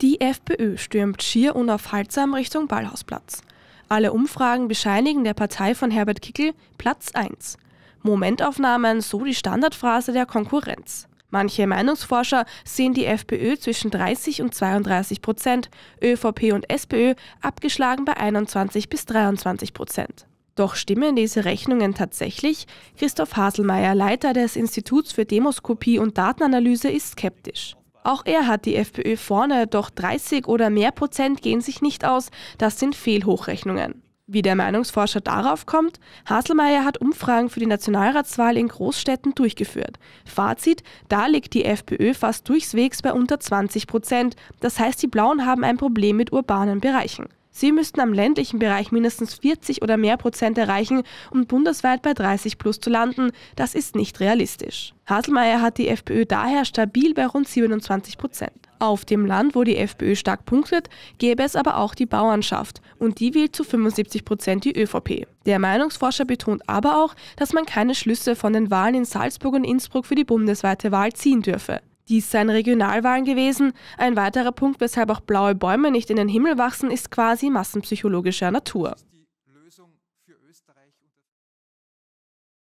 Die FPÖ stürmt schier unaufhaltsam Richtung Ballhausplatz. Alle Umfragen bescheinigen der Partei von Herbert Kickel Platz 1. Momentaufnahmen, so die Standardphrase der Konkurrenz. Manche Meinungsforscher sehen die FPÖ zwischen 30 und 32 Prozent, ÖVP und SPÖ abgeschlagen bei 21 bis 23 Prozent. Doch stimmen diese Rechnungen tatsächlich? Christoph Haselmeier, Leiter des Instituts für Demoskopie und Datenanalyse, ist skeptisch. Auch er hat die FPÖ vorne, doch 30 oder mehr Prozent gehen sich nicht aus. Das sind Fehlhochrechnungen. Wie der Meinungsforscher darauf kommt, Haselmeier hat Umfragen für die Nationalratswahl in Großstädten durchgeführt. Fazit, da liegt die FPÖ fast durchwegs bei unter 20 Prozent. Das heißt, die Blauen haben ein Problem mit urbanen Bereichen. Sie müssten am ländlichen Bereich mindestens 40 oder mehr Prozent erreichen, um bundesweit bei 30 plus zu landen. Das ist nicht realistisch. Haselmeier hat die FPÖ daher stabil bei rund 27 Prozent. Auf dem Land, wo die FPÖ stark punktet, gäbe es aber auch die Bauernschaft und die wählt zu 75 Prozent die ÖVP. Der Meinungsforscher betont aber auch, dass man keine Schlüsse von den Wahlen in Salzburg und Innsbruck für die bundesweite Wahl ziehen dürfe. Dies seien Regionalwahlen gewesen. Ein weiterer Punkt, weshalb auch blaue Bäume nicht in den Himmel wachsen, ist quasi massenpsychologischer Natur.